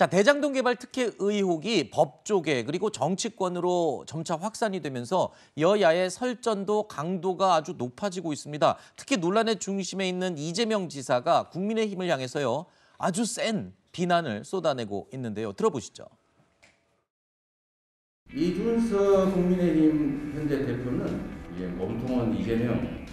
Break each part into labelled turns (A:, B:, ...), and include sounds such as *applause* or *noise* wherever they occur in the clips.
A: 자, 대장동 개발 특혜 의혹이 법조계 그리고 정치권으로 점차 확산이 되면서 여야의 설전도 강도가 아주 높아지고 있습니다. 특히 논란의 중심에 있는 이재명 지사가 국민의힘을 향해서요. 아주 센 비난을 쏟아내고 있는데요. 들어보시죠. 이준석
B: 국민의힘 현재 대표는 이 몸통은 이재명,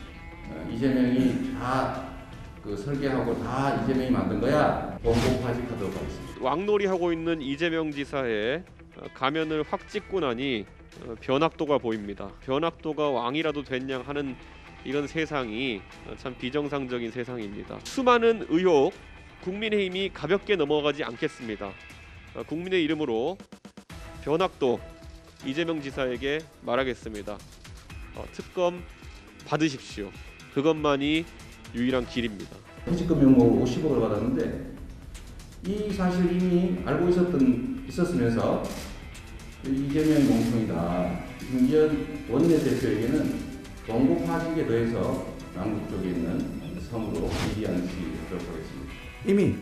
B: 어, 이재명이 다그 설계하고 다 이재명이 만든 거야. 원봉하직하도록 하겠습니다. 왕놀이 하고 있는 이재명 지사의 어, 가면을 확 찍고 나니 어, 변학도가 보입니다. 변학도가 왕이라도 됐냐 하는 이런 세상이 어, 참 비정상적인 세상입니다. 수많은 의혹 국민의힘이 가볍게 넘어가지 않겠습니다. 국민의 이름으로 변학도 이재명 지사에게 말하겠습니다. 특검 받으십시오. 그것만이 유일한 길입니다. 퇴직 명목 50억을 받았는데 이 사실 이미 알고 있었던, 있었으면서 그 이재명 공통이다. 김기현 원내대표에게는 원고 파직에 대해서 남북 쪽에 있는
C: 섬으로 이기한 씨 들어보겠습니다. 이미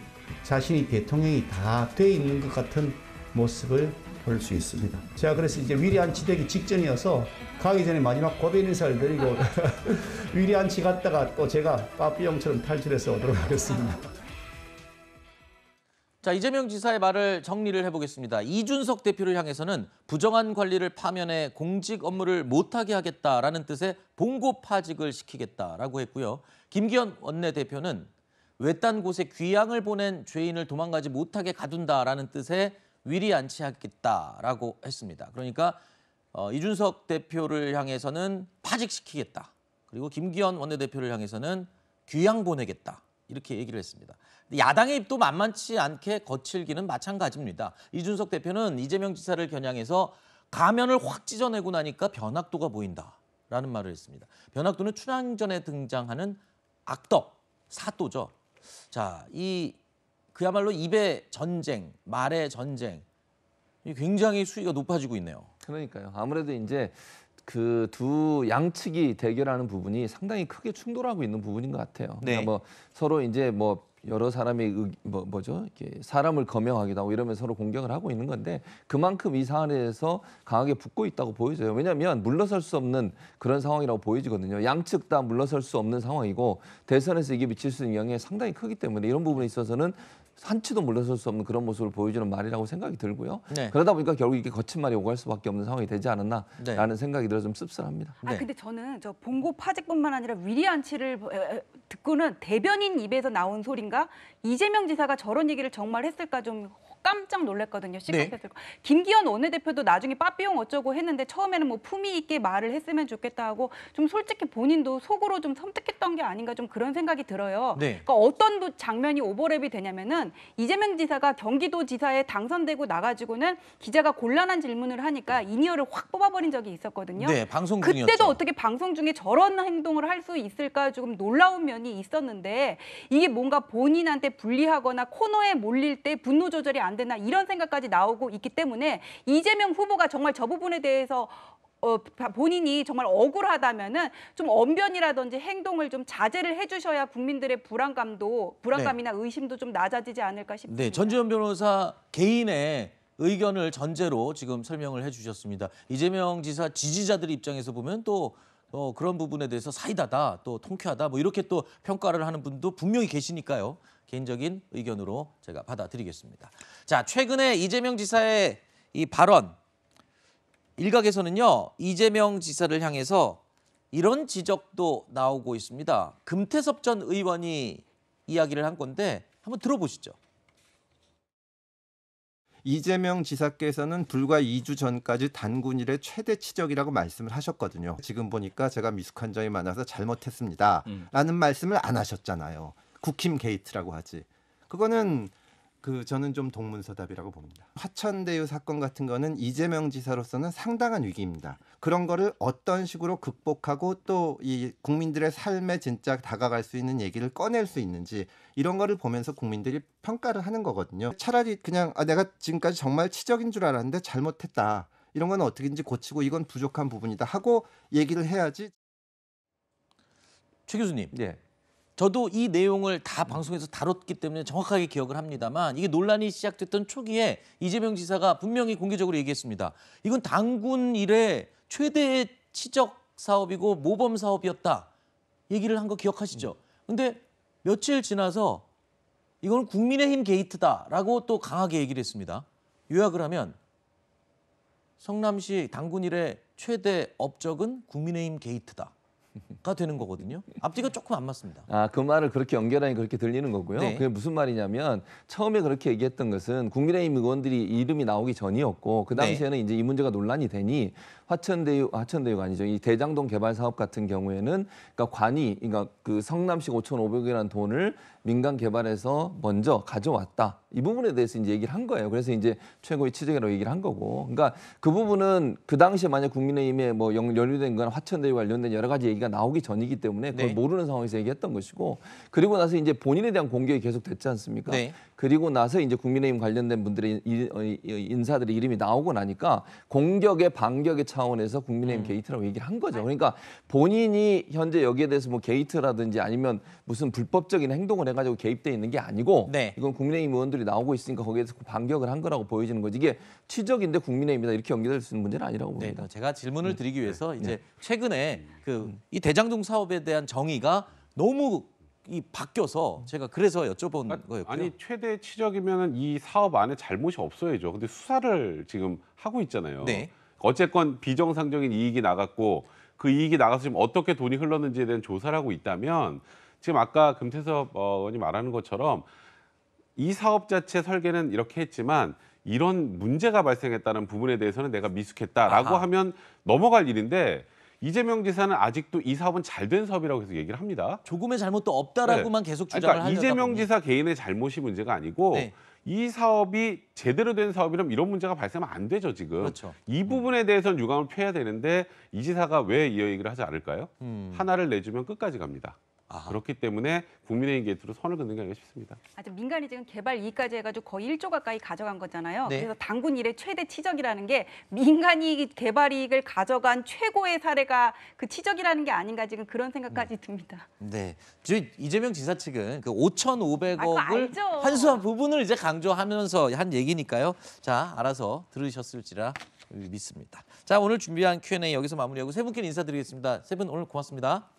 C: 자신이 대통령이 다 돼 있는 것 같은 모습을 볼 수 있습니다. 제가 그래서 이제 위리안치되기 직전이어서 가기 전에 마지막 고백 인사를 드리고 *laughs* 위리안치 갔다가 또 제가 빠삐용처럼 탈출해서 오도록 하겠습니다.
A: 자, 이재명 지사의 말을 정리를 해보겠습니다. 이준석 대표를 향해서는 부정한 관리를 파면해 공직 업무를 못하게 하겠다라는 뜻의 봉고 파직을 시키겠다라고 했고요. 김기현 원내대표는 외딴 곳에 귀향을 보낸 죄인을 도망가지 못하게 가둔다라는 뜻의 위리안치하겠다라고 했습니다. 그러니까 어, 이준석 대표를 향해서는 파직시키겠다. 그리고 김기현 원내대표를 향해서는 귀향 보내겠다. 이렇게 얘기를 했습니다. 야당의 입도 만만치 않게 거칠기는 마찬가지입니다. 이준석 대표는 이재명 지사를 겨냥해서 가면을 확 찢어내고 나니까 변학도가 보인다라는 말을 했습니다. 변학도는 춘향전에 등장하는 악덕, 사또죠. 자, 이 그야말로 입의 전쟁,
B: 말의 전쟁, 굉장히 수위가 높아지고 있네요. 그러니까요. 아무래도 이제 그두 양측이 대결하는 부분이 상당히 크게 충돌하고 있는 부분인 것 같아요. 네. 그러니까 뭐 서로 이제 뭐 여러 사람이 뭐, 뭐죠 이렇게 사람을 거명하기도 하고 이러면서 로 공격을 하고 있는 건데 그만큼 이 사안에서 강하게 붙고 있다고 보여져요. 왜냐하면 물러설 수 없는 그런 상황이라고 보여지거든요. 양측 다 물러설 수 없는 상황이고 대선에서 이게 미칠 수 있는 영향이 상당히 크기 때문에 이런 부분에 있어서는 산치도 물러설 수 없는 그런 모습을 보여주는 말이라고 생각이 들고요. 네. 그러다 보니까 결국 이게 거친 말이 오갈 수밖에 없는 상황이 되지 않았나라는 네. 생각이 들어 좀 씁쓸합니다. 아 네. 근데
C: 저는 저 봉고 파직뿐만 아니라 위리안치를 듣고는 대변인 입에서 나온 소린가 이재명 지사가 저런 얘기를 정말 했을까 좀 깜짝 놀랐거든요. 시카페 들고. 네. 김기현 원내대표도 나중에 빠삐용 어쩌고 했는데 처음에는 뭐 품위 있게 말을 했으면 좋겠다 하고 좀 솔직히 본인도 속으로 좀 섬뜩했던 게 아닌가 좀 그런 생각이 들어요. 네. 그러니까 어떤 장면이 오버랩이 되냐면은 이재명 지사가 경기도지사에 당선되고 나가지고는 기자가 곤란한 질문을 하니까 인이어를 확 뽑아버린 적이 있었거든요. 네, 방송 중이었죠. 그때도 어떻게 방송 중에 저런 행동을 할 수 있을까 조금 놀라운 면이 있었는데 이게 뭔가 본인한테 불리하거나 코너에 몰릴 때 분노 조절이 안 되나 이런 생각까지 나오고 있기 때문에 이재명 후보가 정말 저 부분에 대해서 어, 본인이 정말 억울하다면은 좀 언변이라든지 행동을 좀 자제를 해주셔야 국민들의 불안감도 불안감이나 네. 의심도 좀 낮아지지 않을까 싶습니다.
A: 네, 전지현 변호사 개인의 의견을 전제로 지금 설명을 해주셨습니다. 이재명 지사 지지자들 입장에서 보면 또 어, 그런 부분에 대해서 사이다다 또 통쾌하다 뭐 이렇게 또 평가를 하는 분도 분명히 계시니까요. 개인적인 의견으로 제가 받아들이겠습니다. 자, 최근에 이재명 지사의 이 발언 일각에서는요. 이재명 지사를 향해서 이런 지적도 나오고 있습니다. 금태섭 전 의원이 이야기를 한 건데 한번 들어보시죠. 이재명 지사께서는 불과 2주 전까지 단군일의 최대 치적이라고 말씀을 하셨거든요. 지금 보니까 제가 미숙한 점이 많아서 잘못했습니다. 음. 라는 말씀을 안 하셨잖아요. 국힘 게이트라고 하지. 그거는 그 저는 좀 동문서답이라고 봅니다. 화천대유 사건 같은 거는 이재명 지사로서는 상당한 위기입니다. 그런 거를 어떤 식으로 극복하고 또 이 국민들의 삶에 진짜 다가갈 수 있는 얘기를 꺼낼 수 있는지 이런 거를 보면서 국민들이 평가를 하는 거거든요. 차라리 그냥 아 내가 지금까지 정말 치적인 줄 알았는데 잘못했다. 이런 건 어떻게든지 고치고 이건 부족한 부분이다 하고 얘기를 해야지. 최 교수님. 네. 저도 이 내용을 다 방송에서 다뤘기 때문에 정확하게 기억을 합니다만 이게 논란이 시작됐던 초기에 이재명 지사가 분명히 공개적으로 얘기했습니다. 이건 당군 일의 최대의 치적 사업이고 모범 사업이었다 얘기를 한 거 기억하시죠? 근데 며칠 지나서 이건 국민의힘 게이트다라고 또 강하게 얘기를 했습니다. 요약을 하면 성남시 당군 일의 최대 업적은 국민의힘 게이트다. 가 되는 거거든요. 앞뒤가 조금 안 맞습니다.
B: 아, 그 말을 그렇게 연결하니 그렇게 들리는 거고요. 네. 그게 무슨 말이냐면 처음에 그렇게 얘기했던 것은 국민의힘 의원들이 이름이 나오기 전이었고 그 네. 당시에는 네. 이제 이 문제가 논란이 되니 화천대유 화천대유가 아니죠. 이 대장동 개발 사업 같은 경우에는 그러니까 관이 그러니까 그 성남시 5,500이라는 돈을 민간 개발에서 먼저 가져왔다. 이 부분에 대해서 이제 얘기를 한 거예요. 그래서 이제 최고의 취재라고 얘기를 한 거고. 그러니까 그 부분은 그 당시에 만약 국민의힘에 뭐 연루된 거건 화천대유 관련된 여러 가지 얘기가 나오기 전이기 때문에 그걸 네. 모르는 상황에서 얘기했던 것이고 그리고 나서 이제 본인에 대한 공격이 계속 됐지 않습니까? 네. 그리고 나서 이제 국민의힘 관련된 분들의 인사들의 이름이 나오고 나니까 공격의 반격의 차원에서 국민의힘 음. 게이트라고 얘기를 한 거죠. 아. 그러니까 본인이 현재 여기에 대해서 뭐 게이트라든지 아니면 무슨 불법적인 행동을 해 해가지고 개입돼 있는 게 아니고 네. 이건 국민의힘 의원들이 나오고 있으니까 거기에서 그 반격을 한 거라고 보여지는 거지 이게 취적인데 국민의힘이다 이렇게 연결될 수 있는 문제는 아니라고 네, 봅니다. 네,
A: 제가 질문을 음. 드리기 위해서 네. 이제 네. 최근에 음. 그이 대장동 사업에 대한 정의가 너무 이 바뀌어서 음. 제가 그래서 여쭤본 아, 그러니까 거예요 아니 최대 취적이면 이 사업 안에 잘못이 없어야죠. 근데 수사를 지금 하고 있잖아요. 네. 어쨌건 비정상적인 이익이 나갔고 그 이익이 나가서 지금 어떻게 돈이 흘렀는지에 대한 조사를 하고 있다면 지금 아까 금태섭 의원이 말하는 것처럼 이 사업 자체 설계는 이렇게 했지만 이런 문제가 발생했다는 부분에 대해서는 내가 미숙했다라고 아하. 하면 넘어갈 일인데 이재명 지사는 아직도 이 사업은 잘 된 사업이라고 계속 얘기를 합니다. 조금의 잘못도 없다라고만 네. 계속 그러니까 주장을 그러니까 이재명 지사 개인의 잘못이 문제가 아니고 네. 이 사업이 제대로 된 사업이라면 이런 문제가 발생하면 안 되죠 지금. 그렇죠. 이 음. 부분에 대해서는 유감을 표해야 되는데 이 지사가 왜 이 얘기를 하지 않을까요? 음. 하나를 내주면 끝까지 갑니다. 아하. 그렇기 때문에 국민의힘 게이트로 선을 긋는 게 아닌가 싶습니다.
C: 아 민간이 지금 개발 이까지 해가지고 거의 1조 가까이 가져간 거잖아요. 네. 그래서 당군 일의 최대 치적이라는 게 민간이 개발 이익을 가져간 최고의 사례가 그 치적이라는 게 아닌가 지금 그런 생각까지 음. 듭니다.
A: 네, 이재명 지사 측은 그 5,500억을 아, 환수한 부분을 이제 강조하면서 한 얘기니까요. 자, 알아서 들으셨을지라 믿습니다. 자, 오늘 준비한 Q&A 여기서 마무리하고 세 분께 인사드리겠습니다. 세 분 오늘 고맙습니다.